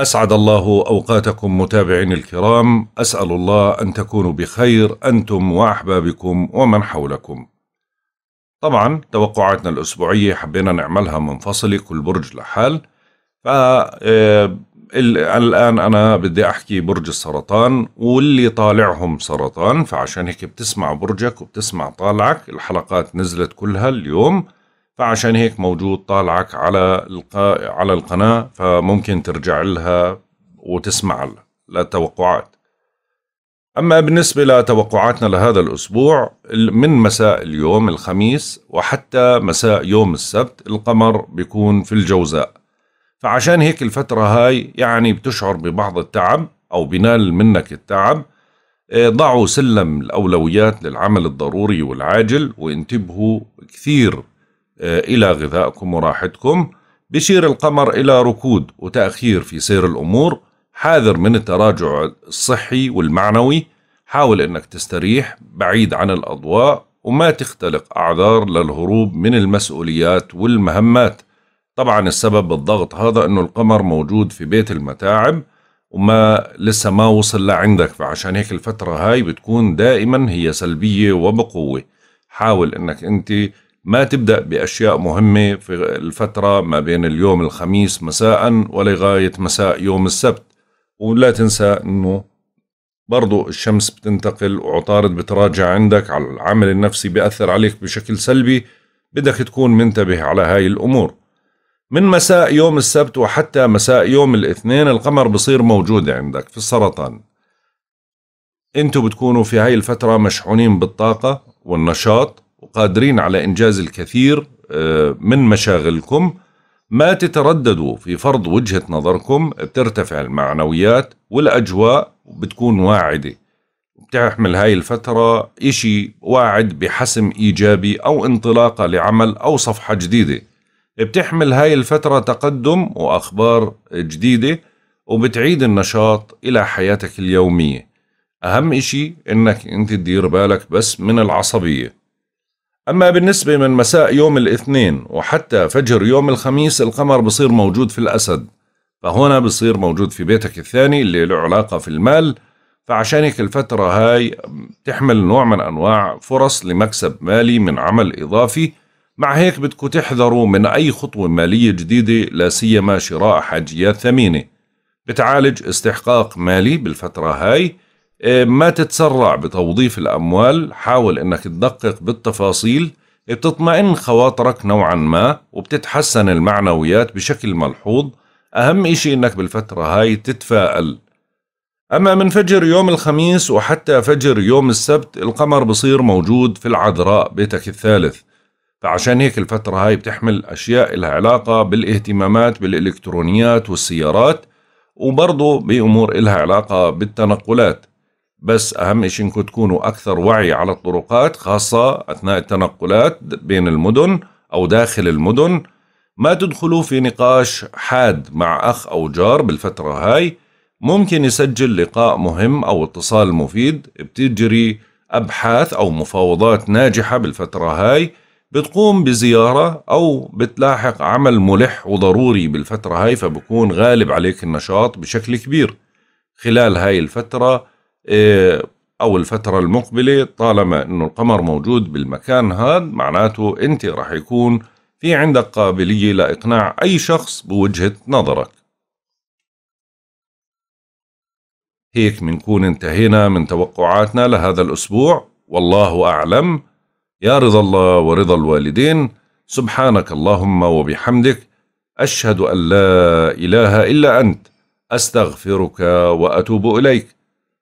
أسعد الله أوقاتكم متابعين الكرام أسأل الله أن تكونوا بخير أنتم وأحبابكم ومن حولكم طبعا توقعاتنا الأسبوعية حبينا نعملها منفصلة كل برج لحال ف آه، الآن أنا بدي أحكي برج السرطان واللي طالعهم سرطان فعشان هيك بتسمع برجك وبتسمع طالعك الحلقات نزلت كلها اليوم فعشان هيك موجود طالعك على الق... على القناه فممكن ترجع لها وتسمع للتوقعات أما بالنسبة لتوقعاتنا لهذا الأسبوع من مساء اليوم الخميس وحتى مساء يوم السبت القمر بيكون في الجوزاء فعشان هيك الفترة هاي يعني بتشعر ببعض التعب أو بنال منك التعب آه، ضعوا سلم الأولويات للعمل الضروري والعاجل وانتبهوا كثير آه، إلى غذائكم وراحتكم بشير القمر إلى ركود وتأخير في سير الأمور حاذر من التراجع الصحي والمعنوي حاول أنك تستريح بعيد عن الأضواء وما تختلق أعذار للهروب من المسؤوليات والمهمات طبعا السبب الضغط هذا أنه القمر موجود في بيت المتاعب وما لسه ما وصل لعندك فعشان هيك الفترة هاي بتكون دائما هي سلبية وبقوة حاول أنك أنت ما تبدأ بأشياء مهمة في الفترة ما بين اليوم الخميس مساء ولغاية مساء يوم السبت ولا تنسى أنه برضو الشمس بتنتقل وعطارد بتراجع عندك على العامل النفسي بيأثر عليك بشكل سلبي بدك تكون منتبه على هاي الأمور من مساء يوم السبت وحتى مساء يوم الاثنين القمر بصير موجود عندك في السرطان انتوا بتكونوا في هاي الفترة مشحونين بالطاقة والنشاط قادرين على إنجاز الكثير آه، من مشاغلكم ما تترددوا في فرض وجهة نظركم بترتفع المعنويات والأجواء وبتكون واعدة بتحمل هاي الفترة إشي واعد بحسم إيجابي أو انطلاقة لعمل أو صفحة جديدة بتحمل هاي الفترة تقدم وأخبار جديدة وبتعيد النشاط إلى حياتك اليومية أهم إشي إنك أنت تدير بالك بس من العصبية أما بالنسبة من مساء يوم الاثنين وحتى فجر يوم الخميس القمر بصير موجود في الأسد فهنا بصير موجود في بيتك الثاني اللي له علاقة في المال فعشان هيك الفترة هاي تحمل نوع من أنواع فرص لمكسب مالي من عمل إضافي مع هيك بدكم تحذروا من أي خطوة مالية جديدة لا سيما شراء حاجيات ثمينة بتعالج استحقاق مالي بالفترة هاي إيه، ما تتسرع بتوظيف الأموال حاول أنك تدقق بالتفاصيل إيه، بتطمئن خواطرك نوعا ما وبتتحسن المعنويات بشكل ملحوظ أهم إشي أنك بالفترة هاي تتفائل أما من فجر يوم الخميس وحتى فجر يوم السبت القمر بصير موجود في العذراء بيتك الثالث فعشان هيك الفترة هاي بتحمل أشياء لها علاقة بالاهتمامات بالإلكترونيات والسيارات وبرضه بأمور إلها علاقة بالتنقلات بس أهم شيء إنكم تكونوا أكثر وعي على الطرقات خاصة أثناء التنقلات بين المدن أو داخل المدن ما تدخلوا في نقاش حاد مع أخ أو جار بالفترة هاي ممكن يسجل لقاء مهم أو اتصال مفيد بتجري أبحاث أو مفاوضات ناجحة بالفترة هاي بتقوم بزيارة أو بتلاحق عمل ملح وضروري بالفترة هاي فبكون غالب عليك النشاط بشكل كبير خلال هاي الفترة إيه، أو الفترة المقبلة طالما أنه القمر موجود بالمكان هذا معناته أنت راح يكون في عندك قابلية لإقناع أي شخص بوجهة نظرك هيك منكون انتهينا من توقعاتنا لهذا الأسبوع والله أعلم يا رضا الله ورضا الوالدين سبحانك اللهم وبحمدك أشهد أن لا إله إلا أنت أستغفرك وأتوب إليك